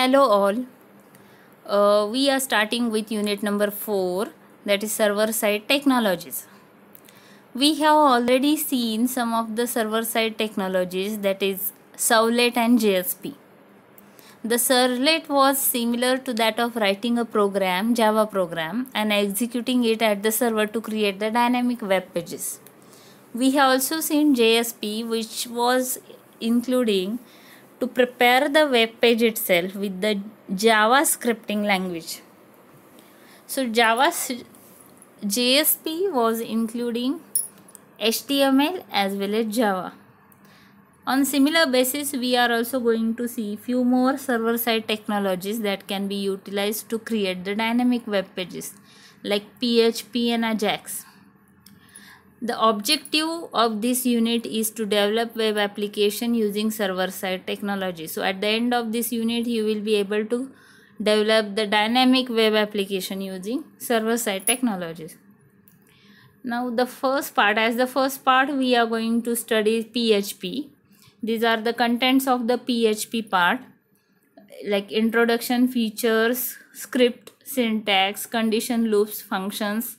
hello all uh, we are starting with unit number 4 that is server side technologies we have already seen some of the server side technologies that is servlet and jsp the servlet was similar to that of writing a program java program and executing it at the server to create the dynamic web pages we have also seen jsp which was including to prepare the web page itself with the Java scripting language. So Java JSP was including HTML as well as Java. On similar basis, we are also going to see few more server-side technologies that can be utilized to create the dynamic web pages like PHP and Ajax. The objective of this unit is to develop web application using server-side technology. So at the end of this unit, you will be able to develop the dynamic web application using server-side technologies. Now the first part, as the first part, we are going to study PHP. These are the contents of the PHP part like introduction, features, script, syntax, condition loops, functions,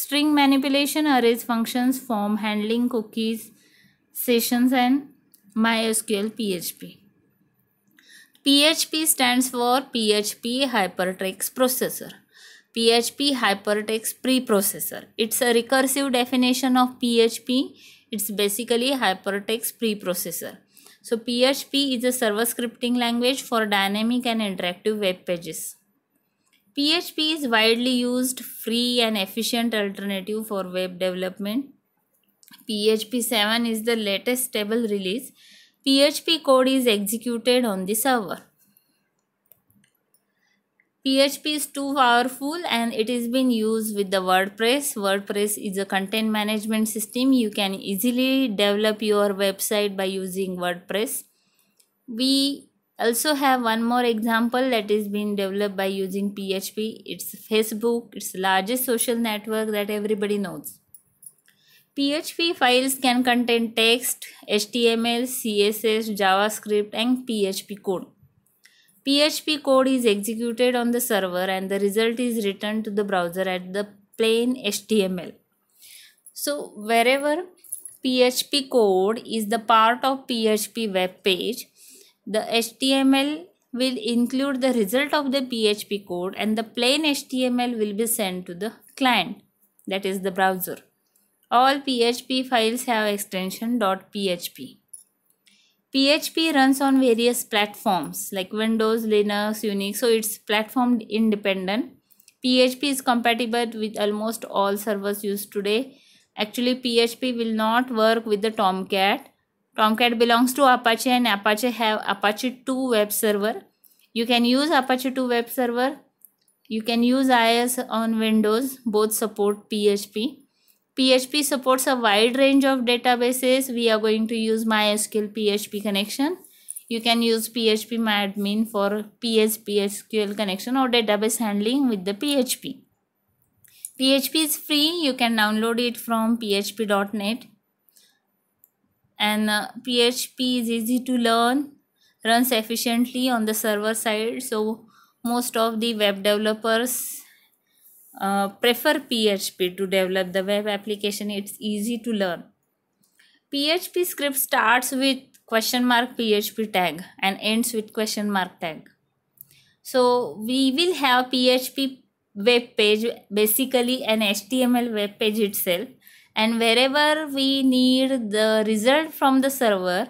String manipulation arrays functions form handling cookies, sessions and MySQL PHP. PHP stands for PHP Hypertext Processor. PHP Hypertext Preprocessor. It's a recursive definition of PHP. It's basically Hypertext Preprocessor. So PHP is a server scripting language for dynamic and interactive web pages. PHP is widely used free and efficient alternative for web development. PHP 7 is the latest stable release. PHP code is executed on the server. PHP is too powerful and it is being used with the WordPress. WordPress is a content management system. You can easily develop your website by using WordPress. We also have one more example that is being developed by using PHP. It's Facebook. It's largest social network that everybody knows. PHP files can contain text, HTML, CSS, JavaScript and PHP code. PHP code is executed on the server and the result is returned to the browser at the plain HTML. So wherever PHP code is the part of PHP web page, the HTML will include the result of the PHP code and the plain HTML will be sent to the client that is the browser. All PHP files have extension .php. PHP runs on various platforms like Windows, Linux, Unix so it's platform independent. PHP is compatible with almost all servers used today. Actually PHP will not work with the Tomcat Tomcat belongs to Apache and Apache have Apache 2 web server. You can use Apache 2 web server. You can use IIS on Windows. Both support PHP. PHP supports a wide range of databases. We are going to use MySQL PHP connection. You can use PHP MyAdmin for PHP SQL connection or database handling with the PHP. PHP is free. You can download it from php.net and uh, php is easy to learn runs efficiently on the server side so most of the web developers uh, prefer php to develop the web application it's easy to learn php script starts with question mark php tag and ends with question mark tag so we will have php web page basically an html web page itself and wherever we need the result from the server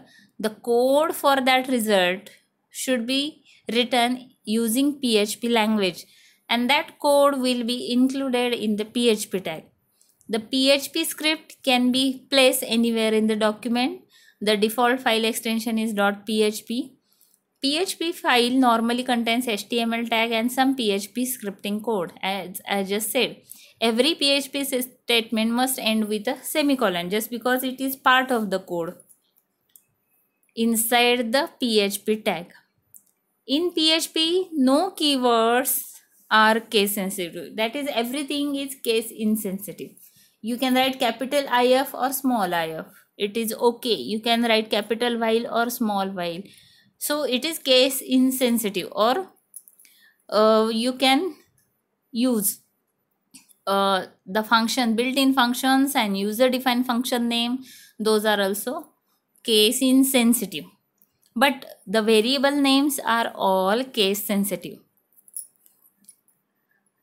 the code for that result should be written using PHP language and that code will be included in the PHP tag. The PHP script can be placed anywhere in the document. The default file extension is .php. PHP file normally contains HTML tag and some PHP scripting code as I just said every PHP statement must end with a semicolon just because it is part of the code inside the PHP tag. In PHP, no keywords are case sensitive. That is, everything is case insensitive. You can write capital IF or small IF. It is okay. You can write capital while or small while. So it is case insensitive or uh, you can use uh, the function built-in functions and user-defined function name those are also case insensitive but the variable names are all case sensitive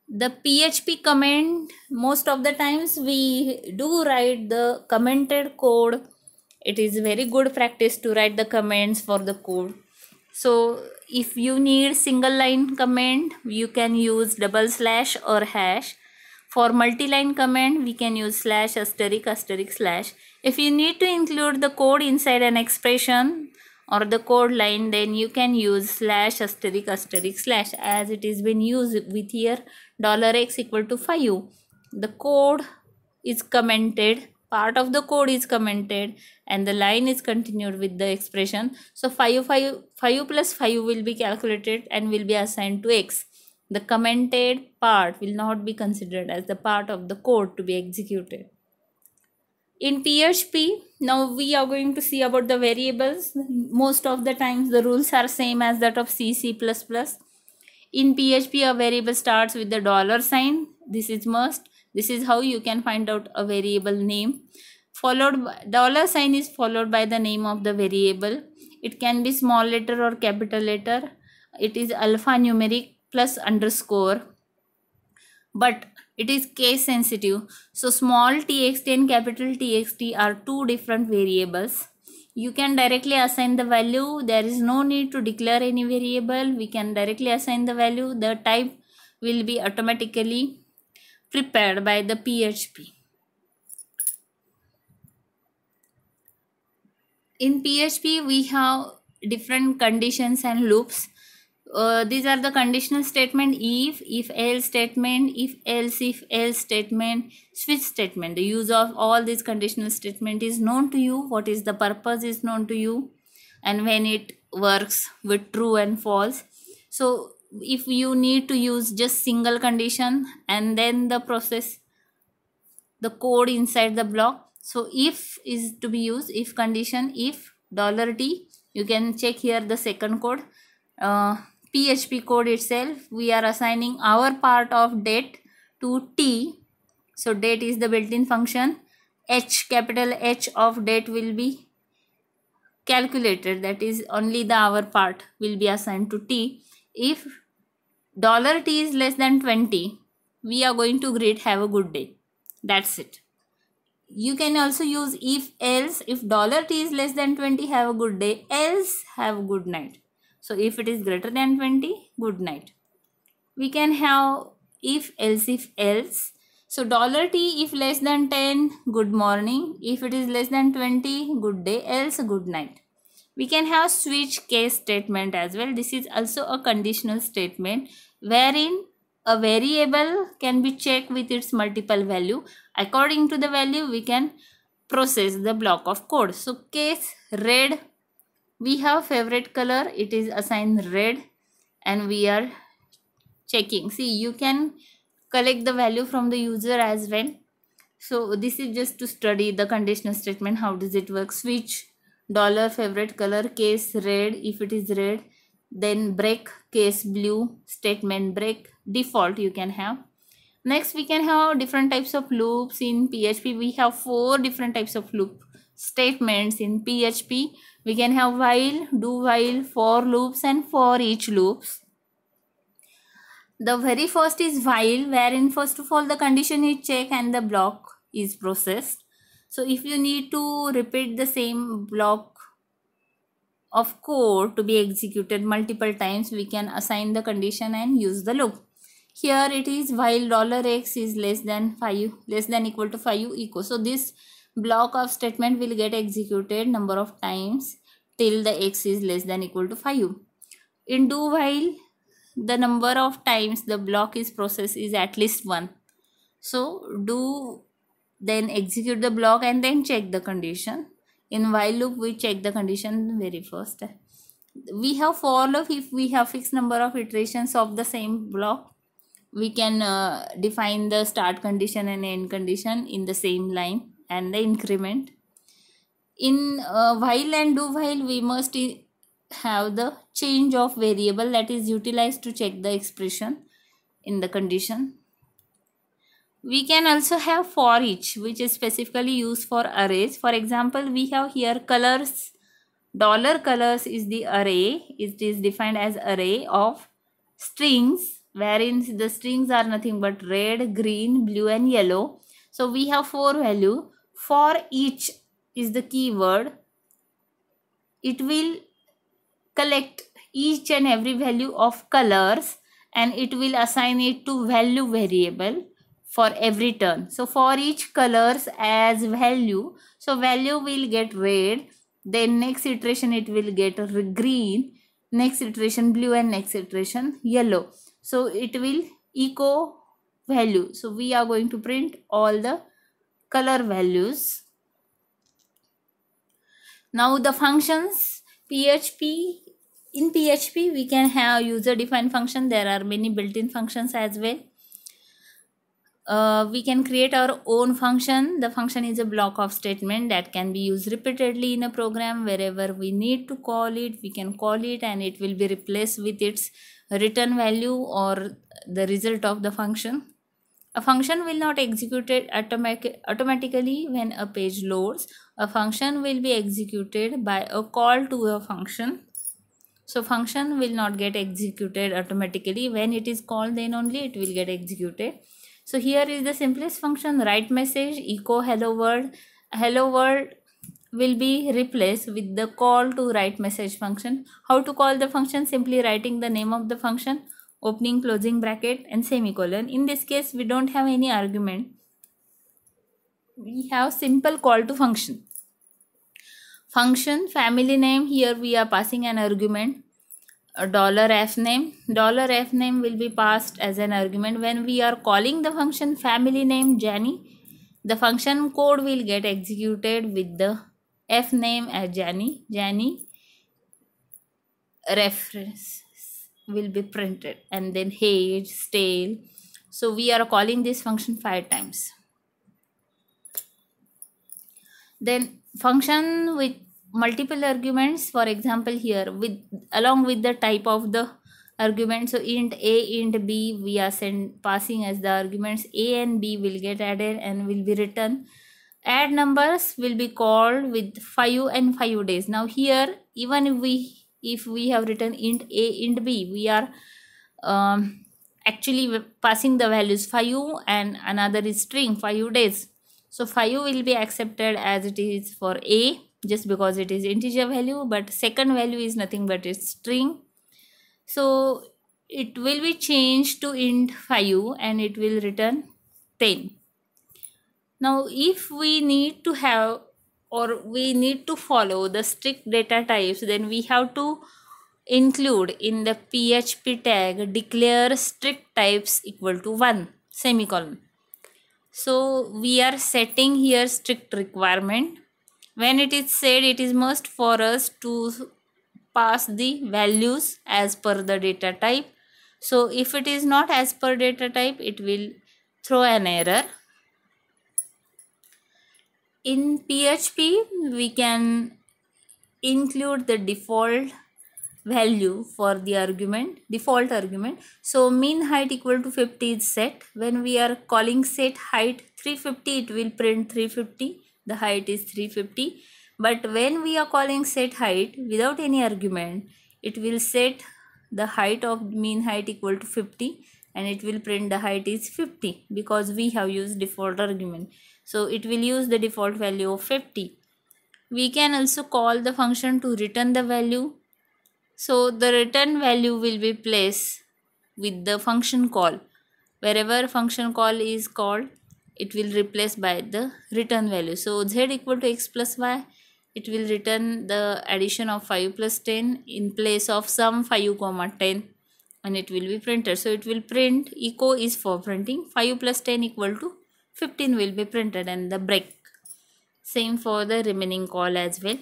the php comment most of the times we do write the commented code it is very good practice to write the comments for the code so if you need single line comment you can use double slash or hash for multi-line command, we can use slash, asterisk, asterisk, slash. If you need to include the code inside an expression or the code line, then you can use slash, asterisk, asterisk, slash as it is been used with here dollar $x equal to 5. The code is commented part of the code is commented and the line is continued with the expression. So 5, 5, 5 plus 5 will be calculated and will be assigned to x. The commented part will not be considered as the part of the code to be executed. In PHP, now we are going to see about the variables. Most of the times the rules are same as that of C, C++. In PHP, a variable starts with the dollar sign. This is must. This is how you can find out a variable name. Followed by, dollar sign is followed by the name of the variable. It can be small letter or capital letter. It is alphanumeric plus underscore but it is case sensitive so small txt and capital txt are two different variables you can directly assign the value there is no need to declare any variable we can directly assign the value the type will be automatically prepared by the php in php we have different conditions and loops uh, these are the conditional statement if if else statement if else if else statement switch statement the use of all these conditional statement is known to you what is the purpose is known to you and when it works with true and false so if you need to use just single condition and then the process the code inside the block so if is to be used if condition if dollar t you can check here the second code uh, PHP code itself, we are assigning our part of date to T. So date is the built-in function. H, capital H of date will be calculated. That is only the hour part will be assigned to T. If dollar T is less than 20, we are going to greet have a good day. That's it. You can also use if else. If dollar T is less than 20, have a good day. Else, have a good night so if it is greater than 20, good night. We can have if, else, if, else. So dollar $t if less than 10, good morning. If it is less than 20, good day, else good night. We can have switch case statement as well. This is also a conditional statement wherein a variable can be checked with its multiple value. According to the value, we can process the block of code. So case red we have favorite color it is assigned red and we are checking see you can collect the value from the user as well so this is just to study the conditional statement how does it work switch dollar favorite color case red if it is red then break case blue statement break default you can have next we can have different types of loops in php we have four different types of loop statements in php we can have while, do while, for loops and for each loops. The very first is while wherein first of all the condition is checked and the block is processed. So if you need to repeat the same block of code to be executed multiple times we can assign the condition and use the loop here it is while dollar x is less than 5 less than equal to 5 equal so this block of statement will get executed number of times till the x is less than equal to 5 in do while the number of times the block is processed is at least 1 so do then execute the block and then check the condition in while loop we check the condition very first we have for loop if we have fixed number of iterations of the same block we can uh, define the start condition and end condition in the same line and the increment. In uh, while and do while we must have the change of variable that is utilized to check the expression in the condition. We can also have for each which is specifically used for arrays. For example, we have here colors dollar colors is the array it is defined as array of strings wherein the strings are nothing but red green blue and yellow so we have four value for each is the keyword it will collect each and every value of colors and it will assign it to value variable for every turn so for each colors as value so value will get red then next iteration it will get green next iteration blue and next iteration yellow so it will echo value so we are going to print all the color values. Now the functions PHP in PHP we can have user defined function there are many built-in functions as well. Uh, we can create our own function the function is a block of statement that can be used repeatedly in a program wherever we need to call it we can call it and it will be replaced with its return value or the result of the function a function will not executed automatic automatically when a page loads. A function will be executed by a call to a function. So function will not get executed automatically. When it is called then only it will get executed. So here is the simplest function write message echo hello world. Hello world will be replaced with the call to write message function. How to call the function? Simply writing the name of the function opening closing bracket and semicolon in this case we don't have any argument we have simple call to function function family name here we are passing an argument a dollar f name dollar f name will be passed as an argument when we are calling the function family name Jenny the function code will get executed with the f name as Jenny Jenny reference will be printed and then head, stale. So we are calling this function five times. Then function with multiple arguments, for example here with along with the type of the argument. So int a, int b we are send, passing as the arguments a and b will get added and will be written add numbers will be called with 5 and 5 days now here even if we if we have written int a int b we are um, actually passing the values 5 and another is string 5 days so 5 will be accepted as it is for a just because it is integer value but second value is nothing but its string so it will be changed to int 5 and it will return 10 now if we need to have or we need to follow the strict data types then we have to include in the php tag declare strict types equal to 1 semicolon so we are setting here strict requirement when it is said it is must for us to pass the values as per the data type so if it is not as per data type it will throw an error in PHP we can include the default value for the argument default argument so mean height equal to 50 is set when we are calling set height 350 it will print 350 the height is 350 but when we are calling set height without any argument it will set the height of mean height equal to 50 and it will print the height is 50 because we have used default argument. So it will use the default value of 50. We can also call the function to return the value. So the return value will be placed with the function call. Wherever function call is called, it will replace by the return value. So z equal to x plus y, it will return the addition of 5 plus 10 in place of sum 5 comma 10 and it will be printed so it will print echo is for printing 5 plus 10 equal to 15 will be printed and the break same for the remaining call as well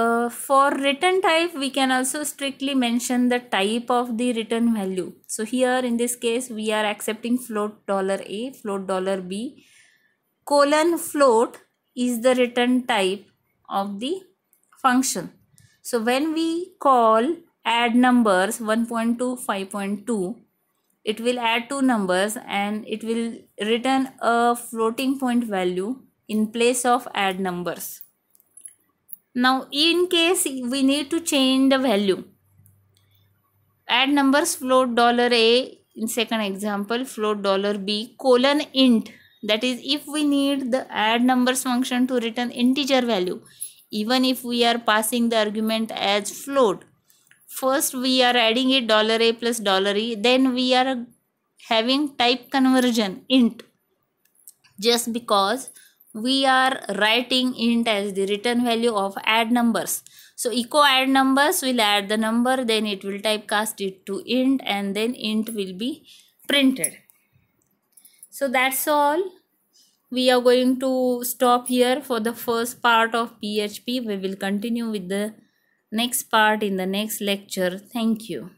uh, for return type we can also strictly mention the type of the return value so here in this case we are accepting float dollar a float dollar b colon float is the return type of the function so when we call add numbers 1.2 5.2 it will add two numbers and it will return a floating point value in place of add numbers now in case we need to change the value add numbers float dollar a in second example float dollar b colon int that is if we need the add numbers function to return integer value even if we are passing the argument as float first we are adding it dollar a plus dollar e then we are having type conversion int just because we are writing int as the return value of add numbers so echo add numbers will add the number then it will typecast it to int and then int will be printed so that's all we are going to stop here for the first part of php we will continue with the next part in the next lecture. Thank you.